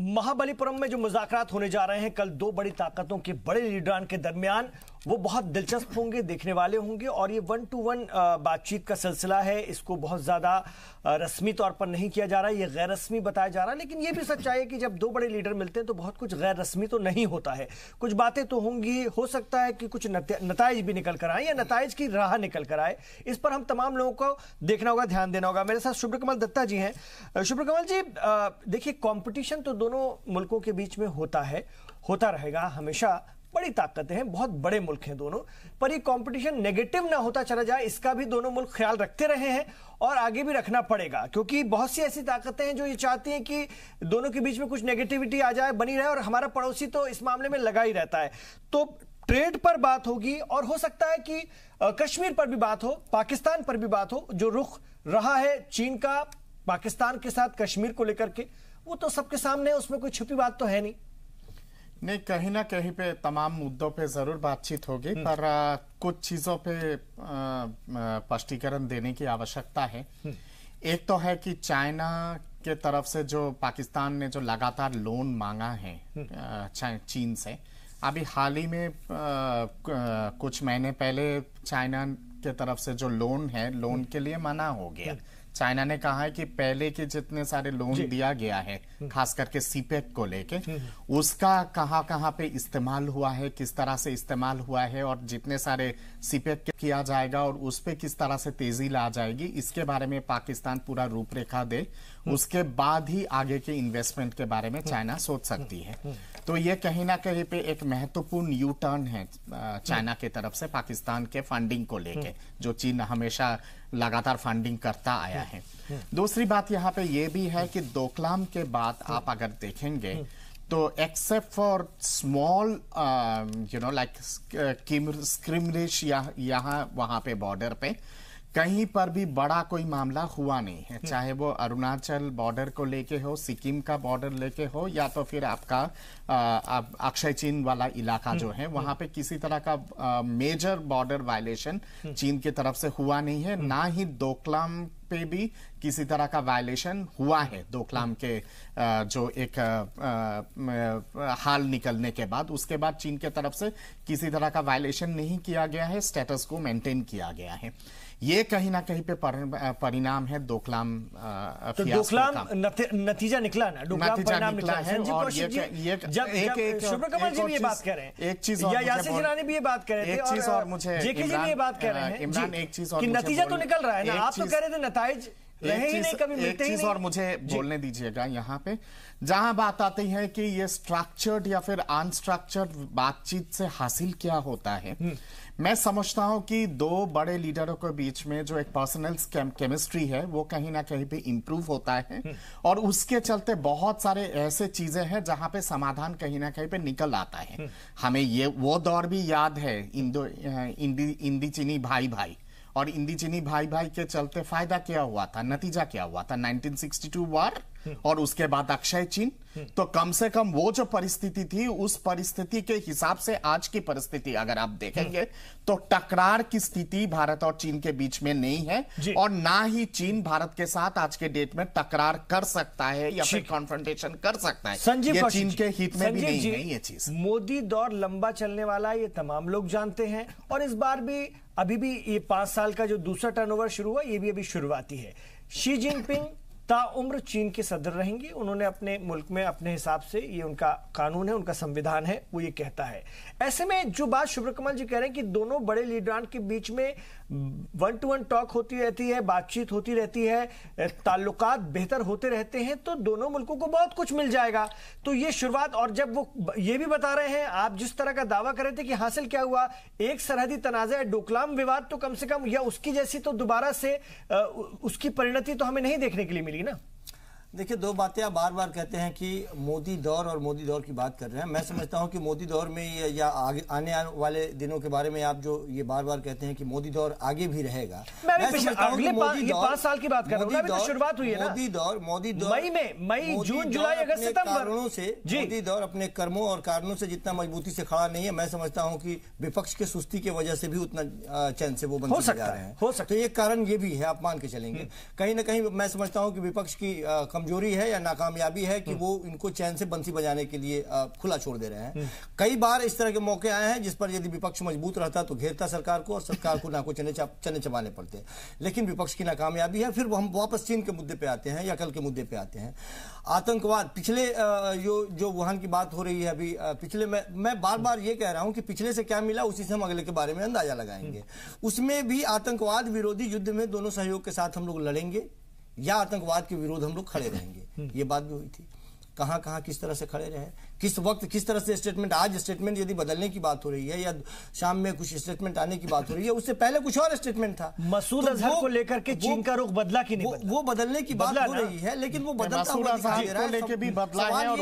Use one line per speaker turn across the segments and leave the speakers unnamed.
महाबलीपुरम में जो मुजाकर होने जा रहे हैं कल दो बड़ी ताकतों के बड़े लीडरान के दरमियान वो बहुत दिलचस्प होंगे देखने वाले होंगे और ये वन टू वन बातचीत का सिलसिला है इसको बहुत ज़्यादा रस्मी तौर पर नहीं किया जा रहा है ये गैर रस्मी बताया जा रहा है लेकिन ये भी सच्चाई है कि जब दो बड़े लीडर मिलते हैं तो बहुत कुछ गैर रस्मी तो नहीं होता है कुछ बातें तो होंगी हो सकता है कि कुछ नतज भी निकल कर आए या नतज की राह निकल कर आए इस पर हम तमाम लोगों को देखना होगा ध्यान देना होगा मेरे साथ शुभ्र कमल दत्ता जी हैं शुभ्र कमल जी देखिए कॉम्पिटिशन तो दोनों मुल्कों के बीच में होता है होता रहेगा हमेशा बड़ी ताकतें हैं बहुत बड़े मुल्क हैं दोनों पर ये कंपटीशन नेगेटिव ना होता चला जाए इसका भी दोनों मुल्क ख्याल रखते रहे हैं और आगे भी रखना पड़ेगा क्योंकि बहुत सी ऐसी ताकतें हैं जो ये चाहती हैं कि दोनों के बीच में कुछ नेगेटिविटी आ जाए बनी रहे और हमारा पड़ोसी तो इस मामले में लगा ही रहता है तो ट्रेड पर बात होगी और हो सकता है कि कश्मीर पर भी बात हो पाकिस्तान पर भी बात हो जो रुख रहा है चीन का पाकिस्तान के साथ कश्मीर को लेकर के वो तो सबके सामने उसमें कोई छुपी बात तो है नहीं
नहीं कहीं ना कहीं पे तमाम मुद्दों पे जरूर बातचीत होगी हम्म। पर आ, कुछ चीजों पे स्पष्टीकरण देने की आवश्यकता है हम्म। एक तो है कि चाइना के तरफ से जो पाकिस्तान ने जो लगातार लोन मांगा है हम्म। चीन से अभी हाल ही में आ, कुछ महीने पहले चाइना के तरफ से जो लोन है लोन के लिए मना हो गया चाइना ने कहा है कि पहले के जितने सारे लोन दिया गया है हम्म। खास करके सीपेक e को लेके हम्म, हम्म। उसका कहां कहां पे इस्तेमाल हुआ है किस तरह से इस्तेमाल हुआ है और जितने सारे सीपेक e किया जाएगा और उस पर किस तरह से तेजी ला जाएगी इसके बारे में पाकिस्तान पूरा रूपरेखा दे उसके बाद ही आगे के इन्वेस्टमेंट के बारे में चाइना सोच सकती है तो ये कहीं ना कहीं पे एक महत्वपूर्ण यू टर्न है चाइना के तरफ से पाकिस्तान के फंडिंग को लेके जो चीन हमेशा लगातार फंडिंग करता आया है हम्म, हम्म। दूसरी बात यहाँ पे ये भी है कि दोकलाम के बाद आप अगर देखेंगे हम्म। तो except for small you know like skirmish यहाँ वहाँ पे बॉर्डर पे कहीं पर भी बड़ा कोई मामला हुआ नहीं है हम्म। चाहे वो अरुणाचल बॉर्डर को लेके हो सिक्किम का बॉर्डर लेके हो या तो फिर आपका अक्षय चीन वाला इलाका जो हम्म। है वहां हम्म। पे किसी तरह का आ, मेजर बॉर्डर वायलेशन चीन की तरफ से हुआ नहीं है ना ही दोकलाम पे भी किसी तरह का वायलेशन हुआ है दोकलाम के जो एक हाल निकलने के बाद उसके बाद चीन के तरफ से किसी तरह का वायलेशन नहीं किया गया है स्टेटस को मेंटेन किया गया है ये कहीं ना कहीं पे परिणाम है दोकलाम तो दोकलाम नतीजा निकला ना दोकलाम परिणाम निकला, है जी और ये, जब एक एक शुभ्र कमल जी भी ये बात कर रहे हैं एक चीज और यासिर जिलानी भी
ये बात कर रहे थे एक चीज और मुझे जेके जी भी ये बात कर रहे हैं इमरान एक चीज और नतीजा तो निकल रहा है ना आप तो कह रहे
थे नतज एक चीज, एक चीज और मुझे बोलने दीजिएगा यहाँ पे जहां बात आती है कि ये स्ट्रक्चर्ड या फिर अनस्ट्रक्चर्ड बातचीत से हासिल क्या होता है हम्म। मैं समझता हूं कि दो बड़े लीडरों के बीच में जो एक पर्सनल केमिस्ट्री है वो कहीं ना कहीं पे इम्प्रूव होता है हम्म। और उसके चलते बहुत सारे ऐसे चीजें हैं जहां पे समाधान कहीं ना कहीं पे निकल आता है हम्म। हमें ये वो दौर भी याद है इंदो इंदी इंदी चीनी भाई भाई और इंदीजिनी भाई भाई के चलते फायदा क्या हुआ था नतीजा क्या हुआ था 1962 वार और उसके बाद अक्षय चीन तो कम से कम वो जो परिस्थिति थी उस परिस्थिति के हिसाब से आज की परिस्थिति अगर आप देखेंगे तो टकरार की स्थिति भारत और चीन के बीच में नहीं है और ना ही चीन भारत के साथ आज के डेट में टकरार कर सकता है या फिर कॉन्फ्रेंटेशन कर सकता है संजीव चीन के हित में भी नहीं है
ये चीज मोदी दौर लंबा चलने वाला ये तमाम लोग जानते हैं और इस बार भी अभी भी ये पांच साल का जो दूसरा टर्नओवर शुरू हुआ ये भी अभी शुरुआती है शी जिनपिंग ताउम्र चीन के सदर रहेंगी उन्होंने अपने मुल्क में अपने हिसाब से ये उनका कानून है उनका संविधान है वो ये कहता है ऐसे में जो बात शुभ्र कमल जी कह रहे हैं कि दोनों बड़े लीडरान के बीच में वन टू वन टॉक होती रहती है बातचीत होती रहती है ताल्लुकात बेहतर होते रहते हैं तो दोनों मुल्कों को बहुत कुछ मिल जाएगा तो ये शुरुआत और जब वो ये भी बता रहे हैं आप जिस तरह का दावा कर रहे थे कि हासिल क्या हुआ एक सरहदी तनाजा डोकलाम विवाद तो कम से कम या उसकी जैसी तो दोबारा से उसकी परिणति तो हमें नहीं देखने के लिए मिली ना देखिए दो बातें आप बार बार कहते हैं कि
मोदी दौर और मोदी दौर की बात कर रहे हैं मैं समझता हूं कि मोदी दौर में या आगे आने वाले दिनों के बारे में आप जो ये बार बार कहते हैं कि मोदी दौर आगे भी रहेगा मैं, मोदी दौर साल की बात कर रहा हूं तो शुरुआत हुई है मोदी दौर मोदी दौर मई
में मई जून जुलाई अगस्त कारणों
से मोदी दौर अपने कर्मों और कारणों से जितना मजबूती से खड़ा नहीं है मैं समझता हूँ की विपक्ष के सुस्ती की वजह से भी उतना चैन से वो बन जा रहे हैं तो एक कारण ये भी है आप मान के चलेंगे हम्म। कहीं ना कहीं मैं समझता हूँ की विपक्ष की कमजोरी है या नाकामयाबी है कि हम्म। वो इनको चैन से बंसी बजाने के लिए खुला छोड़ दे रहे हैं कई बार इस तरह के मौके आए हैं जिस पर यदि विपक्ष मजबूत रहता तो घेरता सरकार को और सरकार को ना को चने चने चबाने पड़ते लेकिन विपक्ष की नाकामयाबी है फिर हम वापस चीन के मुद्दे पर आते हैं या कल के मुद्दे पर आते हैं आतंकवाद पिछले जो जो वुहान की बात हो रही है अभी पिछले मैं मैं बार बार ये कह रहा हूँ कि पिछले से क्या मिला उसी से हम अगले के बारे में अंदाजा लगाएंगे हम्म। उसमें भी आतंकवाद विरोधी युद्ध में दोनों सहयोग के साथ हम लोग लड़ेंगे या आतंकवाद के विरोध हम लोग खड़े रहेंगे ये बात भी हुई थी कहाँ कहाँ किस तरह से खड़े रहे किस वक्त किस तरह से स्टेटमेंट आज स्टेटमेंट यदि बदलने की बात हो रही है या शाम में कुछ स्टेटमेंट आने की बात हो रही है उससे पहले कुछ और स्टेटमेंट था मसूद तो अजहर को लेकर के चीन का रुख
बदला की नहीं बदला। वो बदलने की
बात हो रही है लेकिन वो बदलता लेके भी बदला तो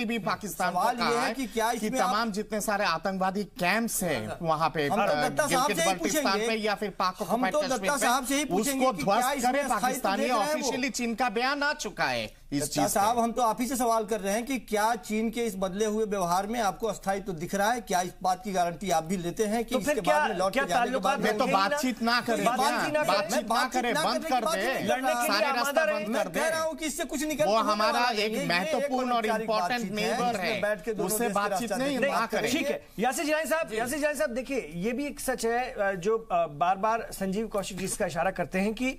भी पाकिस्तान सवाल ये है क्या तमाम जितने सारे आतंकवादी कैंप्स है वहाँ तो पे या फिर पाकिस्तान तो उसको ध्वस्त ऑफिशियली चीन का बयान आ चुका है साहब अच्छा,
अच्छा, हम तो आप ही से सवाल कर रहे हैं कि क्या चीन के इस बदले हुए व्यवहार में आपको अस्थायी तो दिख रहा है क्या इस बात की गारंटी आप भी लेते हैं कि तो इसके तो बातचीत तो हाँ, ना करें बातचीत ना करें बंद कर दे सारे इससे कुछ निकल वो हमारा
एक महत्वपूर्ण और इम्पोर्टेंट नेबर है बैठ के उससे बातचीत नहीं करें ठीक है
यासी जानी साहब यासी जानी साहब देखिए ये भी एक सच है जो बार बार संजीव कौशिक जी इसका इशारा करते हैं की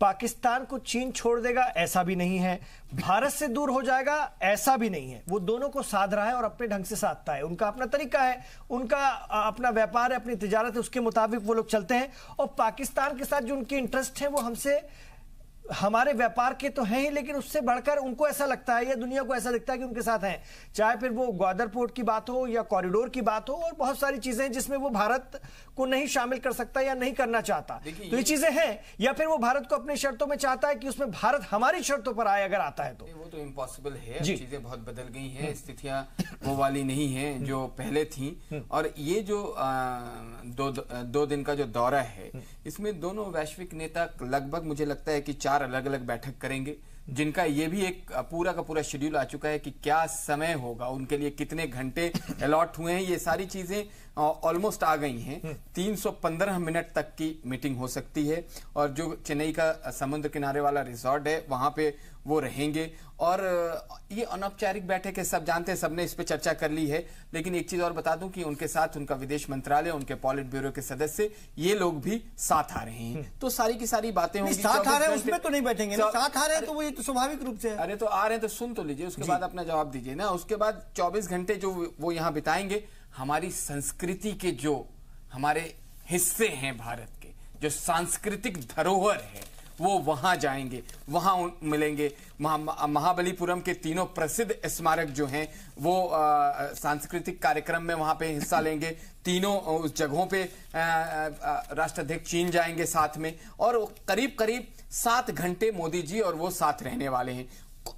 पाकिस्तान को चीन छोड़ देगा ऐसा भी नहीं है भारत से दूर हो जाएगा ऐसा भी नहीं है वो दोनों को साध रहा है और अपने ढंग से साधता है उनका अपना तरीका है उनका अपना व्यापार है अपनी तजारत है उसके मुताबिक वो लोग चलते हैं और पाकिस्तान के साथ जो उनके इंटरेस्ट है वो हमसे हमारे व्यापार के तो हैं ही लेकिन उससे बढ़कर उनको ऐसा लगता है या दुनिया को ऐसा लगता है कि उनके साथ हैं चाहे फिर वो ग्वादर पोर्ट की बात हो या कॉरिडोर की बात हो और बहुत सारी चीजें हैं जिसमें वो भारत को नहीं शामिल कर सकता या नहीं करना चाहता तो ये चीजें हैं या फिर वो भारत को अपनी शर्तों में चाहता है कि उसमें भारत हमारी शर्तों पर आए अगर आता है तो
वो तो इम्पॉसिबल है चीजें बहुत बदल गई है स्थितियां वो वाली नहीं है जो पहले थी हम्म। और ये जो दो दिन का जो दौरा है हम्म। इसमें दोनों वैश्विक नेता लगभग मुझे लगता है कि चार चार अलग अलग बैठक करेंगे जिनका ये भी एक पूरा का पूरा शेड्यूल आ चुका है कि क्या समय होगा उनके लिए कितने घंटे अलॉट हुए हैं ये सारी चीजें ऑलमोस्ट आ गई हैं 315 हम्म। मिनट तक की मीटिंग हो सकती है और जो चेन्नई का समुद्र किनारे वाला रिजॉर्ट है वहां पे वो रहेंगे और ये अनौपचारिक बैठक है सब जानते हैं सबने इस पर चर्चा कर ली है लेकिन एक चीज और बता दूं कि उनके साथ उनका विदेश मंत्रालय उनके पॉलिट ब्यूरो के सदस्य ये लोग भी साथ आ रहे हैं तो सारी की सारी बातें होंगी साथ आ रहे हैं उसमें तो नहीं बैठेंगे साथ आ रहे हैं तो वो तो स्वाभाविक रूप से अरे तो आ रहे हैं तो सुन तो लीजिए उसके बाद अपना जवाब दीजिए ना उसके बाद चौबीस घंटे जो वो यहाँ बिताएंगे हमारी संस्कृति के जो हमारे हिस्से हैं भारत के जो सांस्कृतिक धरोहर है वो वहाँ जाएंगे वहाँ मिलेंगे महा, महाबलीपुरम के तीनों प्रसिद्ध स्मारक जो हैं वो सांस्कृतिक कार्यक्रम में वहाँ पे हिस्सा लेंगे तीनों उस जगहों पे राष्ट्राध्यक्ष चीन जाएंगे साथ में और करीब करीब सात घंटे मोदी जी और वो साथ रहने वाले हैं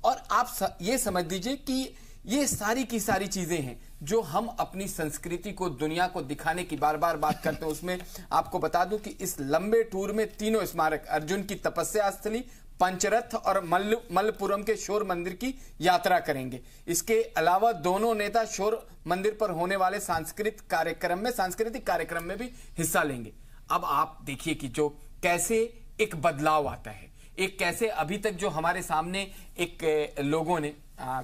और आप स, ये समझ लीजिए कि ये सारी की सारी चीजें हैं जो हम अपनी संस्कृति को दुनिया को दिखाने की बार बार बात करते हैं उसमें आपको बता दूं कि इस लंबे टूर में तीनों स्मारक अर्जुन की तपस्या स्थली पंचरथ और मल्ल मल्लपुरम के शोर मंदिर की यात्रा करेंगे इसके अलावा दोनों नेता शोर मंदिर पर होने वाले सांस्कृतिक कार्यक्रम में सांस्कृतिक कार्यक्रम में भी हिस्सा लेंगे अब आप देखिए कि जो कैसे एक बदलाव आता है एक कैसे अभी तक जो हमारे सामने एक लोगों ने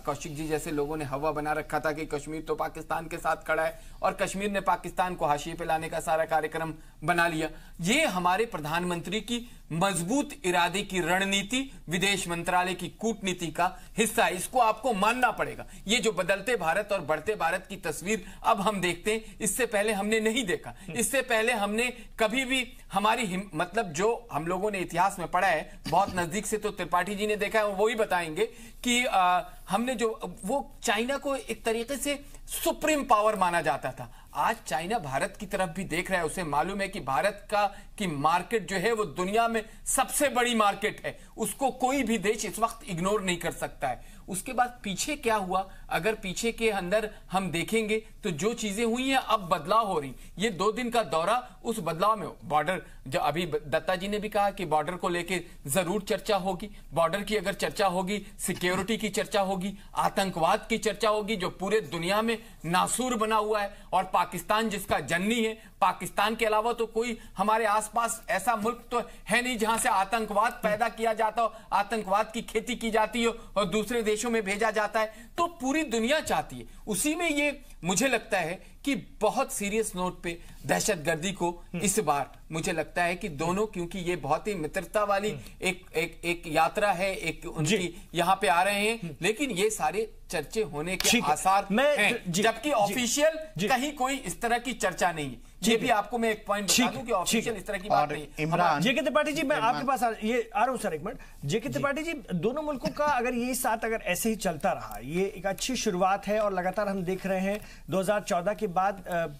कौशिक जी जैसे लोगों ने हवा बना रखा था कि कश्मीर तो पाकिस्तान के साथ खड़ा है और कश्मीर ने पाकिस्तान को हाशिए पे लाने का सारा कार्यक्रम बना लिया ये हमारे प्रधानमंत्री की मजबूत इरादे की रणनीति विदेश मंत्रालय की कूटनीति का हिस्सा है इसको आपको मानना पड़ेगा ये जो बदलते भारत और बढ़ते भारत की तस्वीर अब हम देखते हैं इससे पहले हमने नहीं देखा इससे पहले हमने कभी भी हमारी मतलब जो हम लोगों ने इतिहास में पढ़ा है बहुत नजदीक से तो त्रिपाठी जी ने देखा है वो ही बताएंगे कि आ, हमने जो वो चाइना को एक तरीके से सुप्रीम पावर माना जाता था आज चाइना भारत की तरफ भी देख रहा है उसे मालूम है कि भारत का की मार्केट जो है वो दुनिया में सबसे बड़ी मार्केट है उसको कोई भी देश इस वक्त इग्नोर नहीं कर सकता है उसके बाद पीछे क्या हुआ अगर पीछे के अंदर हम देखेंगे तो जो चीजें हुई हैं अब बदलाव हो रही ये दो दिन का दौरा उस बदलाव में बॉर्डर जो अभी दत्ता जी ने भी कहा कि बॉर्डर को लेकर जरूर चर्चा होगी बॉर्डर की अगर चर्चा होगी सिक्योरिटी की चर्चा होगी आतंकवाद की चर्चा होगी जो पूरे दुनिया में नासूर बना हुआ है और पाकिस्तान जिसका जन्नी है पाकिस्तान के अलावा तो कोई हमारे आसपास ऐसा मुल्क तो है नहीं जहां से आतंकवाद पैदा किया जाता हो आतंकवाद की खेती की जाती हो और दूसरे देश देशों में भेजा जाता है तो पूरी दुनिया चाहती है उसी में ये मुझे लगता है कि बहुत सीरियस नोट पे दहशतगर्दी को हम्म। इस बार मुझे लगता है कि दोनों हम्म। क्योंकि ये बहुत ही मित्रता वाली हम्म। एक एक एक यात्रा है एक उनकी यहाँ पे आ रहे हैं लेकिन ये सारे चर्चे होने के आसार मैं जबकि ऑफिशियल कहीं कोई इस तरह की चर्चा नहीं ये भी आपको मैं एक पॉइंट बता दूं कि ऑफिशियल इस तरह की बात नहीं इमरान जेके
त्रिपाठी जी मैं आपके पास आ, ये आ रहा हूं सर एक मिनट जेके त्रिपाठी जी दोनों मुल्कों का अगर ये साथ अगर ऐसे ही चलता रहा ये एक अच्छी शुरुआत है और लगातार हम देख रहे हैं दो के बाद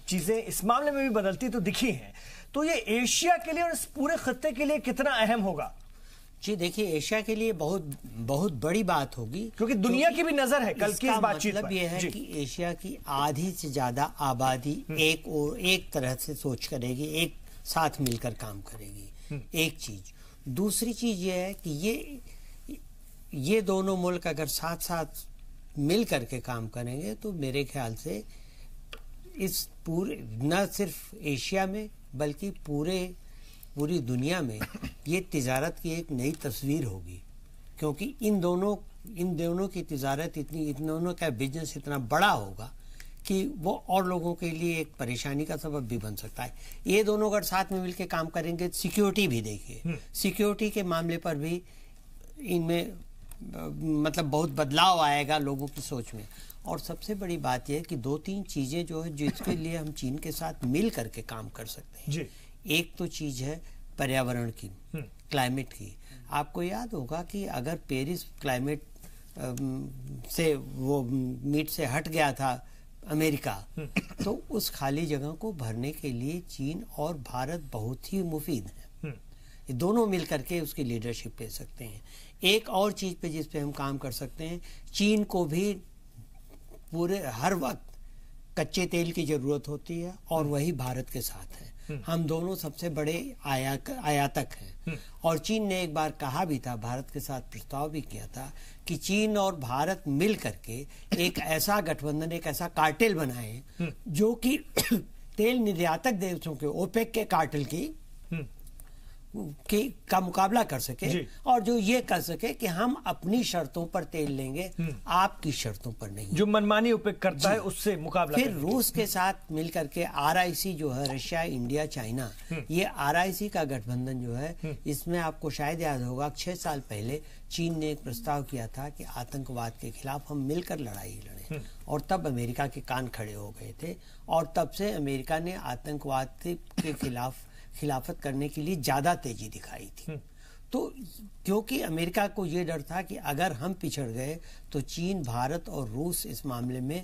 चीज़ें इस मामले में भी बदलती तो दिखी हैं तो ये एशिया के लिए और इस पूरे खत्ते के लिए
कितना अहम होगा जी देखिए एशिया के लिए बहुत बहुत बड़ी बात होगी क्योंकि दुनिया की भी नजर है कल की बातचीत मतलब ये है कि एशिया की आधी से ज्यादा आबादी हम्म। एक और एक तरह से सोच करेगी एक साथ मिलकर काम करेगी हम्म। एक चीज दूसरी चीज ये है कि ये ये दोनों मुल्क अगर साथ साथ मिल करके काम करेंगे तो मेरे ख्याल से इस पूरे न सिर्फ एशिया में बल्कि पूरे पूरी दुनिया में ये तजारत की एक नई तस्वीर होगी क्योंकि इन दोनों इन दोनों की तजारत इतनी इन दोनों का बिजनेस इतना बड़ा होगा कि वो और लोगों के लिए एक परेशानी का सबब भी बन सकता है ये दोनों अगर साथ में मिलकर काम करेंगे सिक्योरिटी भी देखिए सिक्योरिटी हम्म। के मामले पर भी इनमें मतलब बहुत बदलाव आएगा लोगों की सोच में और सबसे बड़ी बात यह कि दो तीन चीज़ें जो है जिसके लिए हम चीन के साथ मिल करके काम कर सकते हैं जी एक तो चीज़ है पर्यावरण की हम्म। क्लाइमेट की आपको याद होगा कि अगर पेरिस क्लाइमेट से वो मीट से हट गया था अमेरिका हम्म। तो उस खाली जगह को भरने के लिए चीन और भारत बहुत ही मुफीद है ये दोनों मिल करके उसकी लीडरशिप ले सकते हैं एक और चीज़ पे जिस पे हम काम कर सकते हैं चीन को भी पूरे हर वक्त कच्चे तेल की ज़रूरत होती है और हम्म। वही भारत के साथ है हम्म। हम दोनों सबसे बड़े आया आयातक हैं हम्म। और चीन ने एक बार कहा भी था भारत के साथ प्रस्ताव भी किया था कि चीन और भारत मिल करके एक ऐसा गठबंधन एक ऐसा कार्टेल बनाए जो कि तेल निर्यातक देशों के ओपेक के कार्टेल की की का मुकाबला कर सके और जो ये कर सके कि हम अपनी शर्तों पर तेल लेंगे हम्म। आपकी शर्तों पर नहीं जो मनमानी उपयोग करता है उससे मुकाबला फिर रूस के साथ आर आई आरआईसी जो है रशिया इंडिया चाइना हम्म। ये आरआईसी का गठबंधन जो है हम्म। इसमें आपको शायद याद होगा छह साल पहले चीन ने एक प्रस्ताव किया था कि आतंकवाद के खिलाफ हम मिलकर लड़ाई लड़े और तब अमेरिका के कान खड़े हो गए थे और तब से अमेरिका ने आतंकवाद के खिलाफ खिलाफत करने के लिए ज़्यादा तेजी दिखाई थी हम्म। तो क्योंकि अमेरिका को ये डर था कि अगर हम पिछड़ गए तो चीन भारत और रूस इस मामले में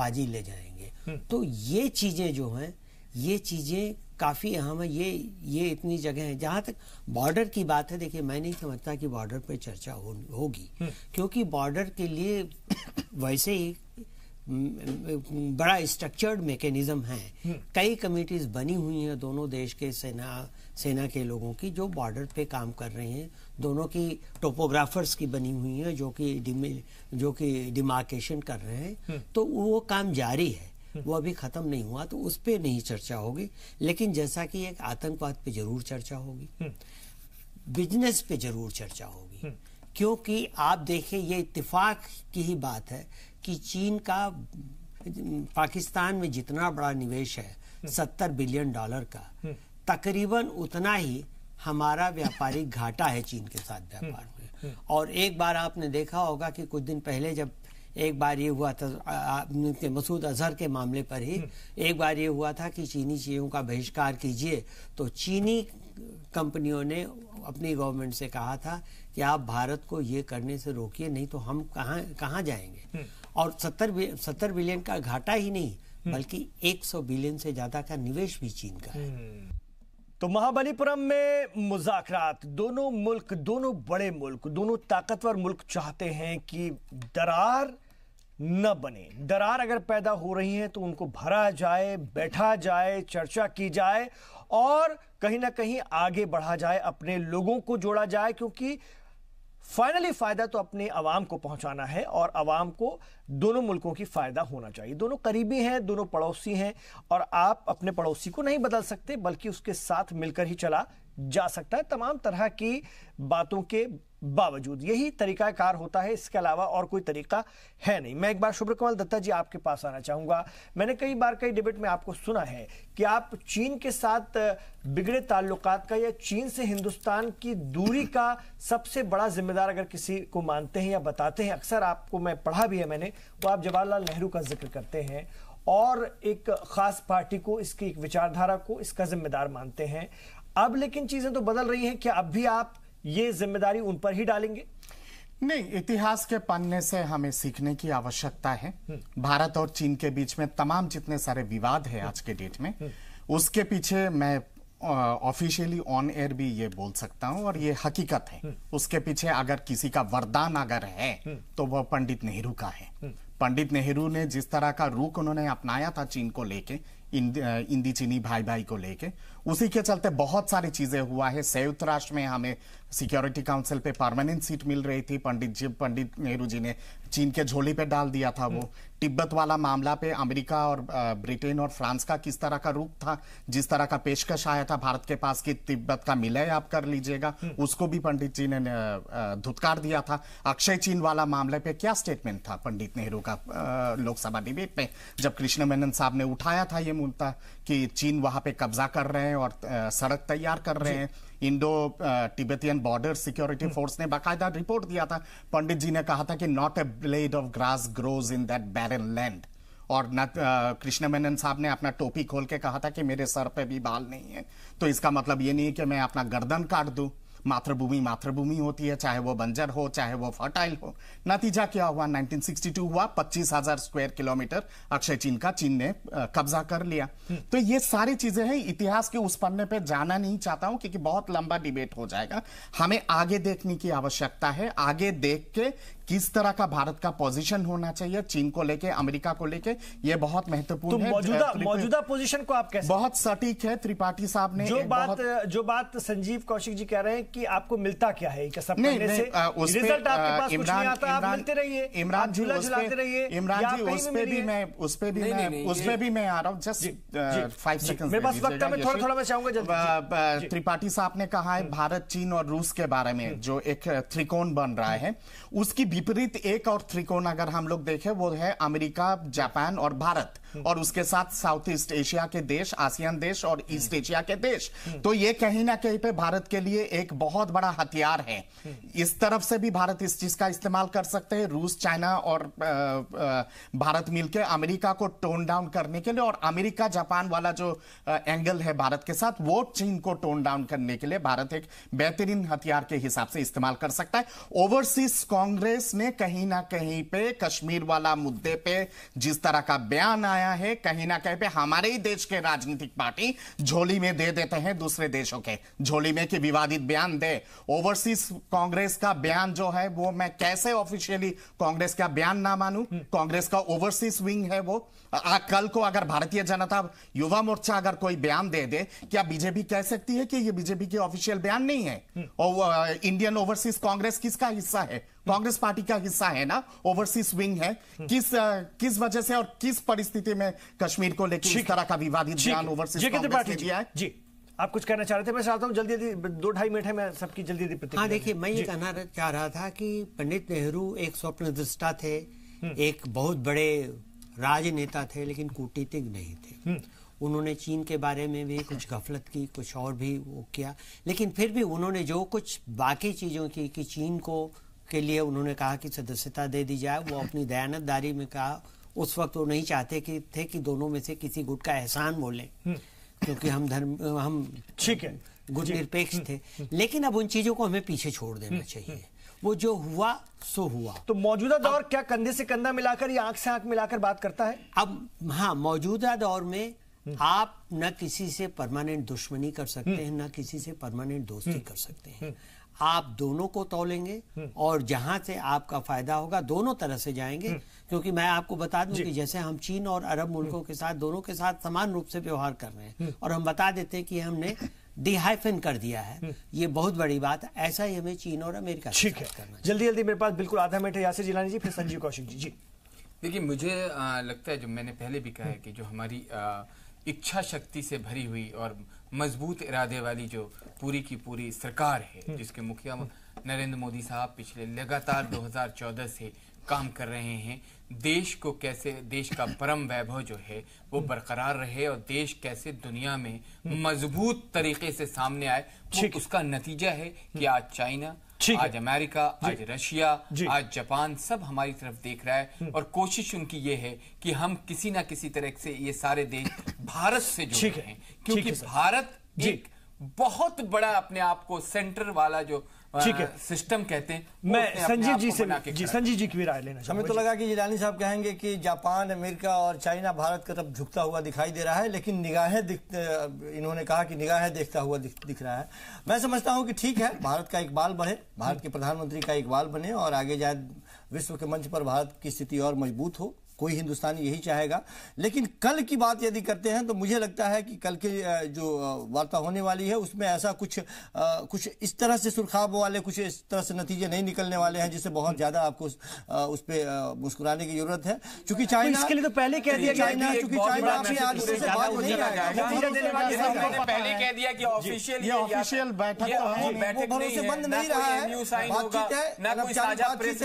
बाजी ले जाएंगे हम्म। तो ये चीज़ें जो हैं ये चीज़ें काफ़ी अहम है ये ये इतनी जगह है जहां तक बॉर्डर की बात है देखिए मैं नहीं समझता कि बॉर्डर पर चर्चा हो, होगी हम्म। क्योंकि बॉर्डर के लिए वैसे ही हम्म, बड़ा स्ट्रक्चर्ड मैकेनिज्म है हम्म। कई कमिटीज बनी हुई हैं दोनों देश के सेना सेना के लोगों की जो बॉर्डर पे काम कर रहे हैं दोनों की टोपोग्राफर्स की बनी हुई हैं जो कि जो कि डिमार्केशन कर रहे हैं हम्म। तो वो काम जारी है वो अभी खत्म नहीं हुआ तो उस पर नहीं चर्चा होगी लेकिन जैसा कि एक आतंकवाद पे जरूर चर्चा होगी बिजनेस पे जरूर चर्चा होगी क्योंकि आप देखें ये इत्तेफाक की ही बात है कि चीन का पाकिस्तान में जितना बड़ा निवेश है हम्म। सत्तर बिलियन डॉलर का हम्म। तकरीबन उतना ही हमारा व्यापारिक घाटा है चीन के साथ हम्म। व्यापार में और एक बार आपने देखा होगा कि कुछ दिन पहले जब एक बार ये हुआ था मसूद अजहर के मामले पर ही एक बार ये हुआ था कि चीनी चीज़ों का बहिष्कार कीजिए तो चीनी कंपनियों ने अपनी गवर्नमेंट से कहा था कि आप भारत को ये करने से रोकिए नहीं तो हम कहाँ कहाँ जाएंगे हम्म। और सत्तर सत्तर बिलियन का घाटा ही नहीं हम्म। बल्कि 100 बिलियन से ज़्यादा का निवेश भी चीन का है हम्म। तो महाबलीपुरम में मुजाकरात
दोनों मुल्क दोनों बड़े मुल्क दोनों ताकतवर मुल्क चाहते हैं कि दरार न बने दरार अगर पैदा हो रही है तो उनको भरा जाए बैठा जाए चर्चा की जाए और कहीं ना कहीं आगे बढ़ा जाए अपने लोगों को जोड़ा जाए क्योंकि फाइनली फ़ायदा तो अपने आवाम को पहुंचाना है और आवाम को दोनों मुल्कों की फ़ायदा होना चाहिए दोनों करीबी हैं दोनों पड़ोसी हैं और आप अपने पड़ोसी को नहीं बदल सकते बल्कि उसके साथ मिलकर ही चला जा सकता है तमाम तरह की बातों के बावजूद यही तरीका कार होता है इसके अलावा और कोई तरीका है नहीं मैं एक बार शुभ्र कमल दत्ता जी आपके पास आना चाहूंगा मैंने कई बार कई डिबेट में आपको सुना है कि आप चीन के साथ बिगड़े ताल्लुक का या चीन से हिंदुस्तान की दूरी का सबसे बड़ा जिम्मेदार अगर किसी को मानते हैं या बताते हैं अक्सर आपको मैं पढ़ा भी है मैंने वो आप जवाहरलाल नेहरू का जिक्र करते हैं और एक खास पार्टी को इसकी एक विचारधारा को इसका जिम्मेदार मानते हैं अब लेकिन चीजें तो बदल रही हैं क्या अब
भी आप ये जिम्मेदारी उन पर ही डालेंगे नहीं इतिहास के पन्ने से हमें सीखने की आवश्यकता है हम्म। भारत और चीन के बीच में तमाम जितने सारे विवाद है आज के डेट में हम्म। उसके पीछे मैं ऑफिशियली ऑन एयर भी ये बोल सकता हूँ और ये हकीकत है हम्म। उसके पीछे अगर किसी का वरदान अगर है तो वह पंडित नेहरू का है पंडित नेहरू ने जिस तरह का रुख उन्होंने अपनाया था चीन को लेके इंदी चीनी भाई भाई को लेके उसी के चलते बहुत सारी चीजें हुआ है संयुक्त राष्ट्र में हमें सिक्योरिटी काउंसिल पे परमानेंट सीट मिल रही थी पंडित जी पंडित नेहरू जी ने चीन के झोली पे डाल दिया था वो हम्म। तिब्बत वाला मामला पे अमेरिका और ब्रिटेन और फ्रांस का किस तरह का रूप था जिस तरह का पेशकश आया था भारत के पास कि तिब्बत का मिलय आप कर लीजिएगा हम्म। उसको भी पंडित जी ने धुतकार दिया था अक्षय चीन वाला मामले पे क्या स्टेटमेंट था पंडित नेहरू का लोकसभा डिबेट में जब कृष्ण मेनन साहब ने उठाया था ये मुद्दा कि चीन वहां पे कब्जा कर रहे हैं और सड़क तैयार कर रहे हैं Indo Tibetan border security force ने बाकायदा रिपोर्ट दिया था पंडित जी ने कहा था कि not a blade of grass grows in that barren land और कृष्ण मेनन साहब ने अपना टोपी खोल के कहा था कि मेरे सर पे भी बाल नहीं है तो इसका मतलब ये नहीं कि मैं अपना गर्दन काट दूं मातृभूमि मातृभूमि होती है चाहे वो बंजर हो चाहे वो फर्टाइल हो नतीजा क्या हुआ 1962 हुआ 25,000 स्क्वायर किलोमीटर अक्षय चीन का चीन ने कब्जा कर लिया हम्म। तो ये सारी चीजें हैं इतिहास के उस पन्ने पे जाना नहीं चाहता हूं क्योंकि बहुत लंबा डिबेट हो जाएगा हमें आगे देखने की आवश्यकता है आगे देख के किस तरह का भारत का पोजीशन होना चाहिए चीन को लेके अमेरिका को लेके ये बहुत महत्वपूर्ण तो है मौजूदा मौजूदा पोजीशन को आप कैसे बहुत सटीक है त्रिपाठी साहब ने जो बात बहुत... जो बात संजीव कौशिक जी कह रहे हैं
कि आपको मिलता क्या है इमरान जी झुलाते रहिए इमरान जी उस भी मैं उसपे भी मैं उसपे भी मैं
आ रहा हूँ जस्ट फाइव सेकंड मेरे पास वक्त है थोड़ा थोड़ा मैं चाहूंगा त्रिपाठी साहब ने कहा है हम्म। भारत चीन और रूस के बारे में हम्म। जो एक त्रिकोण बन रहा हम्म। है उसकी विपरीत एक और त्रिकोण अगर हम लोग देखें वो है अमेरिका जापान और भारत और उसके साथ साउथ ईस्ट एशिया के देश आसियान देश और ईस्ट हम्म। एशिया के देश हम्म। तो ये कहीं ना कहीं पे भारत के लिए एक बहुत बड़ा हथियार है हम्म। इस तरफ से भी भारत इस चीज का इस्तेमाल कर सकते हैं रूस चाइना और भारत मिलकर अमेरिका को टोन डाउन करने के लिए और अमेरिका जापान वाला जो एंगल है भारत के साथ वो चीन को टोन डाउन करने के लिए भारत एक बेहतरीन हथियार के हिसाब से इस्तेमाल कर सकता है ओवरसीज कांग्रेस ने कहीं ना कहीं पे कश्मीर वाला मुद्दे पे जिस तरह का बयान आया आया है कहीं ना कहीं पे हमारे ही देश के राजनीतिक पार्टी झोली में दे देते हैं दूसरे देशों के झोली में कि विवादित बयान दे ओवरसीज कांग्रेस का बयान जो है वो मैं कैसे ऑफिशियली कांग्रेस का बयान ना मानू हम्म। कांग्रेस का ओवरसीज विंग है वो आ, कल को अगर भारतीय जनता युवा मोर्चा अगर कोई बयान दे दे क्या बीजेपी कह सकती है कि ये बीजेपी के ऑफिशियल बयान नहीं है और इंडियन ओवरसीज कांग्रेस किसका हिस्सा है कांग्रेस पार्टी का हिस्सा है ना ओवरसीज विंग है किस आ, किस वजह से और किस परिस्थिति में कश्मीर को लेकर इस तरह का विवादित बयान ओवरसीज कांग्रेस दिया है जी आप कुछ कहना चाह रहे थे मैं चाहता हूँ जल्दी जल्दी दो ढाई मिनट है मैं
सबकी जल्दी जल्दी हाँ देखिए मैं ये कहना
चाह रहा था कि पंडित नेहरू एक स्वप्न दृष्टा थे हम्म। एक बहुत बड़े राजनेता थे लेकिन कूटनीतिक नहीं थे हम्म। उन्होंने चीन के बारे में भी कुछ गफलत की कुछ और भी वो किया लेकिन फिर भी उन्होंने जो कुछ बाकी चीज़ों की कि चीन को के लिए उन्होंने कहा कि सदस्यता दे दी जाए वो अपनी दयानतदारी में कहा उस वक्त वो नहीं चाहते कि थे कि दोनों में से किसी गुट का एहसान बोले हम्म। क्योंकि हम धर्म हम ठीक है गुट निरपेक्ष हम्म। थे लेकिन अब उन चीज़ों को हमें पीछे छोड़ देना चाहिए वो जो हुआ सो हुआ तो मौजूदा दौर क्या कंधे से कंधा मिलाकर या आंख से आंख मिलाकर बात करता है अब हाँ मौजूदा दौर में आप न किसी से परमानेंट दुश्मनी कर सकते हैं हम्म। न किसी से परमानेंट दोस्ती हम्म। कर सकते हैं हम्म। आप दोनों को तोलेंगे और जहां से आपका फायदा होगा दोनों तरह से जाएंगे क्योंकि मैं आपको बता दूं कि जैसे हम चीन और अरब मुल्कों के साथ दोनों के साथ समान रूप से व्यवहार कर रहे हैं और हम बता देते हैं कि हमने डिहाइफन कर दिया है हम्म। ये बहुत बड़ी बात है ऐसा ही हमें चीन और अमेरिका ठीक है करना जल्दी जल्दी मेरे पास बिल्कुल आधा मिनट है यासिर जिलानी जी फिर संजीव कौशिक
जी जी
देखिए मुझे आ, लगता है जो मैंने पहले भी कहा है कि जो हमारी आ, इच्छा शक्ति से भरी हुई और मजबूत इरादे वाली जो पूरी की पूरी सरकार है हम्म। जिसके मुखिया नरेंद्र मोदी साहब पिछले लगातार 2014 से काम कर रहे हैं देश को कैसे देश का परम वैभव जो है वो बरकरार रहे और देश कैसे दुनिया में मजबूत तरीके से सामने आए वो उसका नतीजा है कि हम्म। आज चाइना आज अमेरिका आज रशिया आज जापान सब हमारी तरफ देख रहा है हम्म। और कोशिश उनकी ये है कि हम किसी ना किसी तरह से ये सारे देश भारत से जुड़े हैं क्योंकि भारत एक बहुत बड़ा अपने आप को सेंटर वाला जो ठीक है सिस्टम कहते हैं मैं संजीव जी से जी संजीव
जी की भी राय लेना हमें तो
लगा
कि जिलानी साहब कहेंगे कि जापान अमेरिका और चाइना भारत का तब झुकता हुआ दिखाई दे रहा है लेकिन निगाहें इन्होंने कहा कि निगाहें देखता हुआ दिख, दिख रहा है मैं समझता हूँ कि ठीक है भारत का इकबाल बढ़े भारत के प्रधानमंत्री का इकबाल बने और आगे जाए विश्व के मंच पर भारत की स्थिति और मजबूत हो कोई हिंदुस्तानी यही चाहेगा लेकिन कल की बात यदि करते हैं तो मुझे लगता है कि कल के जो वार्ता होने वाली है उसमें ऐसा कुछ कुछ इस तरह से सुरखाब वाले कुछ इस तरह से नतीजे नहीं निकलने वाले हैं जिससे बहुत ज्यादा आपको आ, उस पर मुस्कुराने की जरूरत है चूंकि तो चाइना इसके लिए तो पहले कह दिया चाइना चूंकि चाइना पहले कह दिया कि ऑफिशियल बैठक
तो बंद नहीं रहा है बातचीत है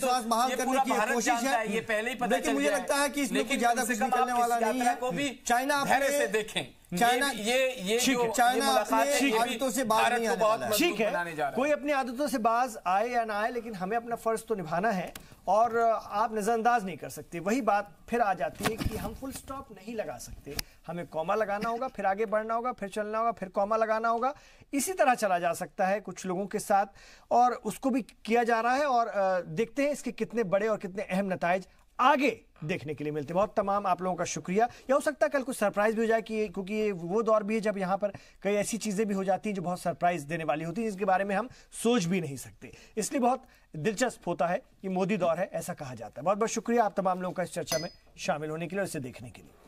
तो बहाल करने की
कोशिश है ये पहले पता लेकिन मुझे लगता है कि इसमें कुछ ज्यादा कुछ निकलने वाला नहीं है
चाइना धैर्य से देखें चाइना ये ये चाइना आदतों से बाज नहीं ठीक
है कोई अपनी आदतों से बाज आए या ना आए लेकिन हमें अपना फर्ज तो निभाना है और आप नज़रअंदाज नहीं कर सकते वही बात फिर आ जाती है कि हम फुल स्टॉप नहीं लगा सकते हमें कॉमा लगाना होगा फिर आगे बढ़ना होगा फिर चलना होगा फिर कॉमा लगाना होगा इसी तरह चला जा सकता है कुछ लोगों के साथ और उसको भी किया जा रहा है और देखते हैं इसके कितने बड़े और कितने अहम नतज आगे देखने के लिए मिलते बहुत तमाम आप लोगों का शुक्रिया या हो सकता है कल कुछ सरप्राइज भी हो जाए कि क्योंकि ये वो दौर भी है जब यहाँ पर कई ऐसी चीज़ें भी हो जाती हैं जो बहुत सरप्राइज देने वाली होती हैं जिसके बारे में हम सोच भी नहीं सकते इसलिए बहुत दिलचस्प होता है कि मोदी दौर है ऐसा कहा जाता है बहुत बहुत शुक्रिया आप तमाम लोगों का इस चर्चा में शामिल होने के लिए और इसे देखने के लिए